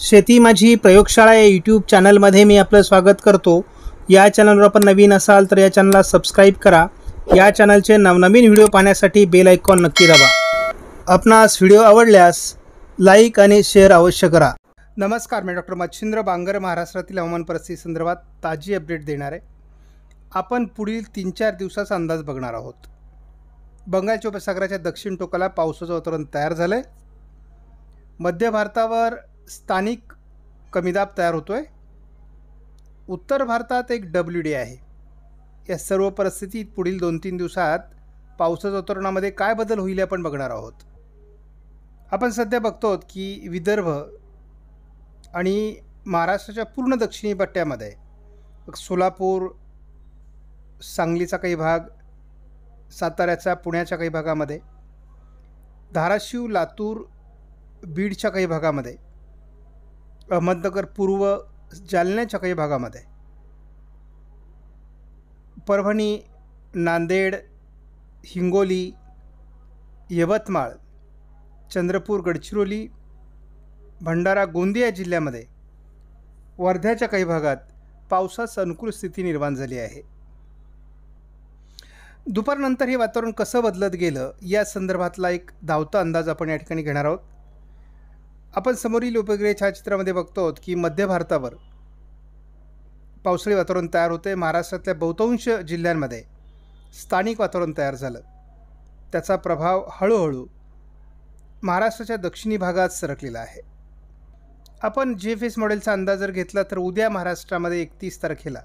शेती माझी प्रयोगशाळा या यूट्यूब चॅनलमध्ये मी आपलं स्वागत करतो या चॅनलवर आपण नवीन असाल तर या चॅनलला सबस्क्राईब करा या चॅनलचे नवनवीन व्हिडिओ पाहण्यासाठी बेल ऐकॉन नक्की दाबा आपणास व्हिडिओ आवडल्यास लाईक आणि शेअर अवश्य करा नमस्कार मी डॉक्टर मच्छिंद्र बांगर महाराष्ट्रातील हवामान परिस्थिती संदर्भात ताजी अपडेट देणार आहे आपण पुढील तीन चार दिवसाचा अंदाज बघणार आहोत बंगालच्या उपसागराच्या दक्षिण टोकाला पावसाचं वातावरण तयार झालं आहे मध्य भारतावर स्थानिक कमीदाब तयार होतो आहे उत्तर भारतात एक डब्ल्यू डी आहे या सर्व परिस्थितीत पुढील दोन तीन दिवसात पावसाचा वातावरणामध्ये काय बदल होईल आपण बघणार आहोत आपण सध्या बघतो की विदर्भ आणि महाराष्ट्राच्या पूर्ण दक्षिणी पट्ट्यामध्ये सोलापूर सांगलीचा काही भाग साताऱ्याचा पुण्याच्या काही भागामध्ये धाराशिव लातूर बीडच्या काही भागामध्ये अहमदनगर पूर्व जालन्याच्या काही भागामध्ये परभणी नांदेड हिंगोली यवतमाळ चंद्रपूर गडचिरोली भंडारा गोंदिया जिल्ह्यामध्ये वर्ध्याच्या काही भागात पावसास अनुकूल स्थिती निर्माण झाली आहे दुपारनंतर हे वातावरण कसं बदलत गेलं या संदर्भातला एक धावता अंदाज आपण या ठिकाणी घेणार आहोत आपण समोरील उपग्रह छायाचित्रामध्ये बघतो की मध्य भारतावर पावसाळी वातावरण तयार होते महाराष्ट्रातल्या बहुतांश जिल्ह्यांमध्ये स्थानिक वातावरण तयार झालं त्याचा प्रभाव हळूहळू महाराष्ट्राच्या दक्षिणी भागात सरकलेला आहे आपण जी एफ एस मॉडेलचा अंदाज जर घेतला तर उद्या महाराष्ट्रामध्ये एकतीस तारखेला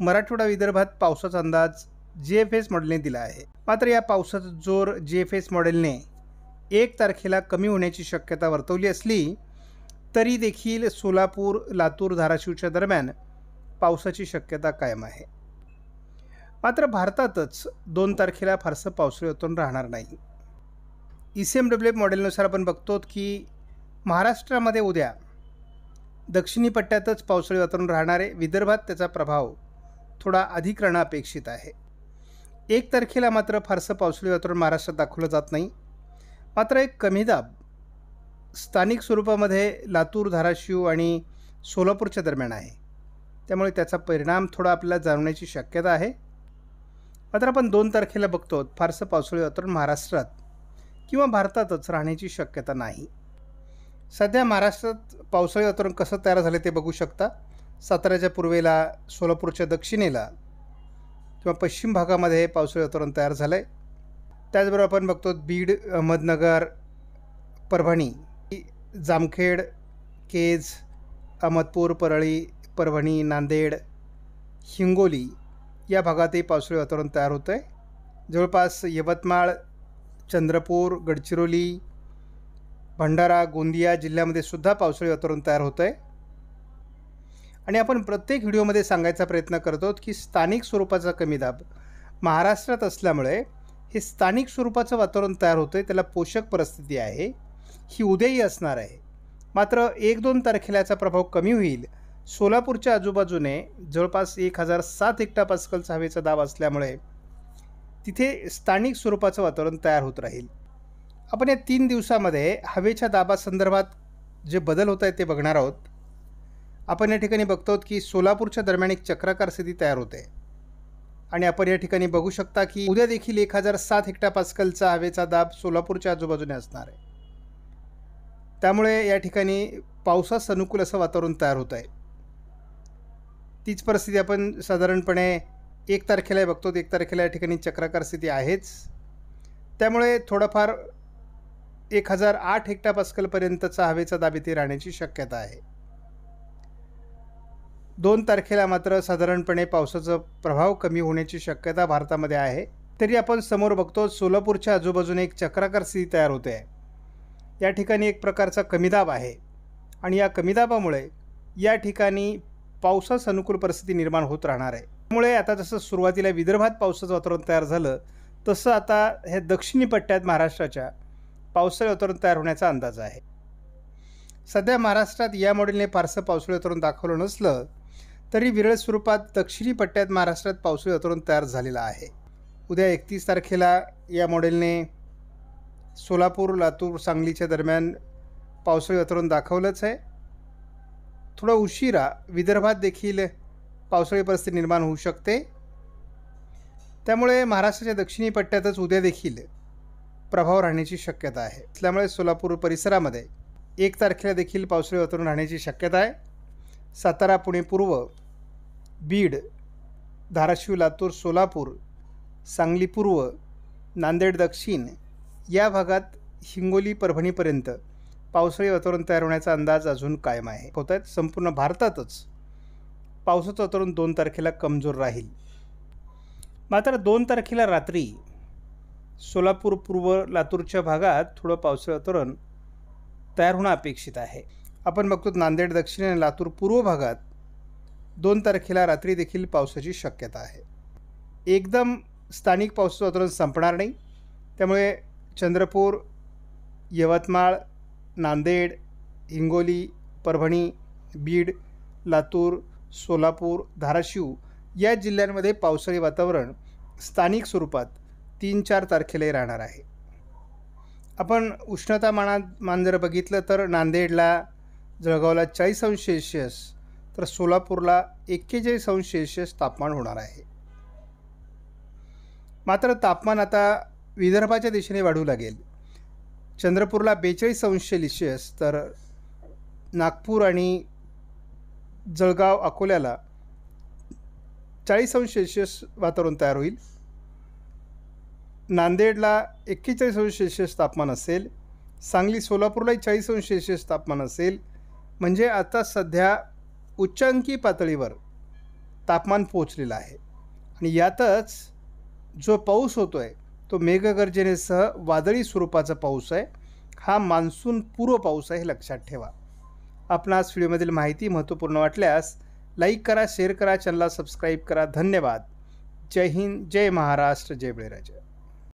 मराठवाडा विदर्भात पावसाचा अंदाज जी एफ एस मॉडेलने दिला आहे मात्र या पावसाचा जोर जी एफ एस मॉडेलने एक तारखेला कमी होण्याची शक्यता वर्तवली असली तरी देखील सोलापूर लातूर धाराशिवच्या दरम्यान पावसाची शक्यता कायम आहे मात्र भारतातच दोन तारखेला फारसं पावसाळी ओतून राहणार नाही E C M W F मॉडेलनुसार आपण बघतो की महाराष्ट्रामध्ये उद्या दक्षिणी पट्ट्यातच पावसाळी वातावरण राहणारे विदर्भात त्याचा प्रभाव थोडा अधिक राहणं अपेक्षित आहे एक तारखेला मात्र फारसं पावसळी वातावरण महाराष्ट्रात दाखवलं जात नाही मात्र एक कमी दाब स्थानिक स्वरूपामध्ये लातूर धाराशिव आणि सोलापूरच्या दरम्यान आहे त्यामुळे त्याचा परिणाम थोडा आपल्याला जाणवण्याची शक्यता आहे मात्र आपण दोन तारखेला बघतो फारसं पावसाळी वातावरण महाराष्ट्रात किंवा भारतातच राहण्याची शक्यता नाही सध्या महाराष्ट्रात पावसाळी वातावरण कसं तयार झालं ते बघू शकता साताऱ्याच्या पूर्वेला सोलापूरच्या दक्षिणेला किंवा पश्चिम भागामध्ये पावसाळी वातावरण तयार झालं आहे त्याचबरोबर आपण बघतो बीड अहमदनगर परभणी जामखेड केज अहमदपूर परळी परभणी नांदेड हिंगोली या भागातही पावसाळी वातावरण तयार होतं आहे जवळपास यवतमाळ चंद्रपूर गडचिरोली भंडारा गोंदिया जिल्ह्यामध्ये सुद्धा पावसाळी वातावरण तयार होतं आहे आणि आपण प्रत्येक व्हिडिओमध्ये सांगायचा प्रयत्न करतो की स्थानिक स्वरूपाचा कमी दाब महाराष्ट्रात असल्यामुळे हे स्थानिक स्वरूपाचं वातावरण तयार होतं आहे त्याला पोषक परिस्थिती आहे ही उद्याही असणार आहे मात्र एक दोन तारखेला याचा प्रभाव कमी होईल सोलापूरच्या आजूबाजूने जवळपास एक हजार सात एकटा पासकलचा हवेचा दाब असल्यामुळे तिथे स्थानिक स्वरूपाचं वातावरण तयार होत राहील आपण या तीन दिवसामध्ये हवेच्या दाबासंदर्भात जे बदल होत आहेत ते बघणार आहोत आपण या ठिकाणी बघतो की सोलापूरच्या दरम्यान एक चक्राकार स्थिती तयार होते आणि आपण या ठिकाणी बघू शकता की उद्या देखील एक हजार सात हेक्टा पासकलचा हवेचा दाब सोलापूरच्या आजूबाजूने असणार आहे त्यामुळे या ठिकाणी पावसास अनुकूल असं वातावरण तयार होत आहे तीच परिस्थिती आपण साधारणपणे एक तारखेला बघतो एक तारखेला या ठिकाणी चक्राकार स्थिती आहेच त्यामुळे थोडंफार एक हजार आठ हेक्टा पासकलपर्यंतचा हवेचा दाब इथे राहण्याची शक्यता आहे दोन तारखेला मात्र साधारणपणे पावसाचा प्रभाव कमी होण्याची शक्यता भारतामध्ये आहे तरी आपण समोर बघतो सोलापूरच्या आजूबाजूने एक चक्राकार स्थिती तयार होते आहे या ठिकाणी एक प्रकारचा कमीदाब आहे आणि या कमीदाबामुळे या ठिकाणी पावसास अनुकूल परिस्थिती निर्माण होत राहणार आहे त्यामुळे आता जसं सुरुवातीला विदर्भात पावसाचं वातावरण तयार झालं तसं आता हे दक्षिणी पट्ट्यात महाराष्ट्राच्या पावसाळी वातावरण तयार होण्याचा अंदाज आहे सध्या महाराष्ट्रात या मॉडेलने फारसं पावसाळी वातावरण दाखवलं नसलं तरी विरळ स्वरूपात दक्षिणी पट्ट्यात महाराष्ट्रात पावसाळी वातावरण तयार झालेलं आहे उद्या एकतीस तारखेला या मॉडेलने सोलापूर लातूर सांगलीच्या दरम्यान पावसाळी वातावरण दाखवलंच आहे थोडा उशिरा विदर्भात देखील पावसाळी परिस्थिती निर्माण होऊ शकते त्यामुळे महाराष्ट्राच्या दक्षिणी पट्ट्यातच उद्या देखील प्रभाव राहण्याची शक्यता आहे त्यामुळे सोलापूर परिसरामध्ये एक तारखेला देखील पावसाळी वातावरण राहण्याची शक्यता आहे सातारा पुणे पूर्व बीड धाराशिव लातूर सोलापूर सांगली पूर्व नांदेड दक्षिण या भागात हिंगोली परभणीपर्यंत पावसाळी वातावरण तयार होण्याचा अंदाज अजून कायम आहे होत आहेत संपूर्ण भारतातच पावसाचं वातावरण दोन तारखेला कमजोर राहील मात्र दोन तारखेला रात्री सोलापूर पूर्व लातूरच्या भागात थोडं पावसाळी वातावरण तयार होणं अपेक्षित आहे आपण बघतो नांदेड दक्षिण आणि लातूर पूर्व भागात दोन तारखेला रात्री देखील पावसाची शक्यता आहे एकदम स्थानिक पावसाचं वातावरण संपणार नाही त्यामुळे चंद्रपूर यवतमाळ नांदेड हिंगोली परभणी बीड लातूर सोलापूर धाराशिव या जिल्ह्यांमध्ये पावसाळी वातावरण स्थानिक स्वरूपात तीन चार तारखेलाही राहणार आहे आपण उष्णतामानात मान जर बघितलं तर नांदेडला जळगावला चाळीस अंश सेल्शियस तर सोलापूरला एक्केचाळीस अंश सेल्शियस तापमान होणार आहे मात्र तापमान आता विदर्भाच्या दिशेने वाढू लागेल चंद्रपूरला बेचाळीस अंश सेल्शियस तर नागपूर आणि जळगाव अकोल्याला चाळीस अंश सेल्शियस वातावरण तयार होईल नांदेडला एक्केचाळीस अंश सेल्शियस तापमान असेल सांगली सोलापूरलाही चाळीस अंश सेल्शियस तापमान असेल म्हणजे आता सध्या उच्चांकी पातळीवर तापमान पोचलेलं आहे आणि यातच जो पाऊस होतो आहे तो मेघगर्जनेसह वादळी स्वरूपाचा पाऊस आहे हा मान्सून पूर्व पाऊस आहे हे लक्षात ठेवा आज व्हिडिओमधील माहिती महत्त्वपूर्ण वाटल्यास लाईक करा शेअर करा चॅनलला सबस्क्राईब करा धन्यवाद जय हिंद जय महाराष्ट्र जय बळीराजा